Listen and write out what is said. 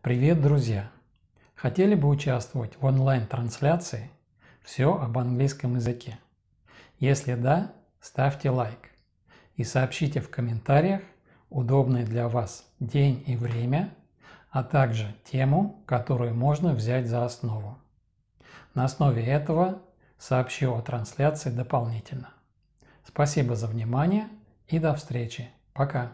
Привет, друзья! Хотели бы участвовать в онлайн-трансляции? Все об английском языке. Если да, ставьте лайк и сообщите в комментариях удобный для вас день и время, а также тему, которую можно взять за основу. На основе этого сообщу о трансляции дополнительно. Спасибо за внимание и до встречи. Пока!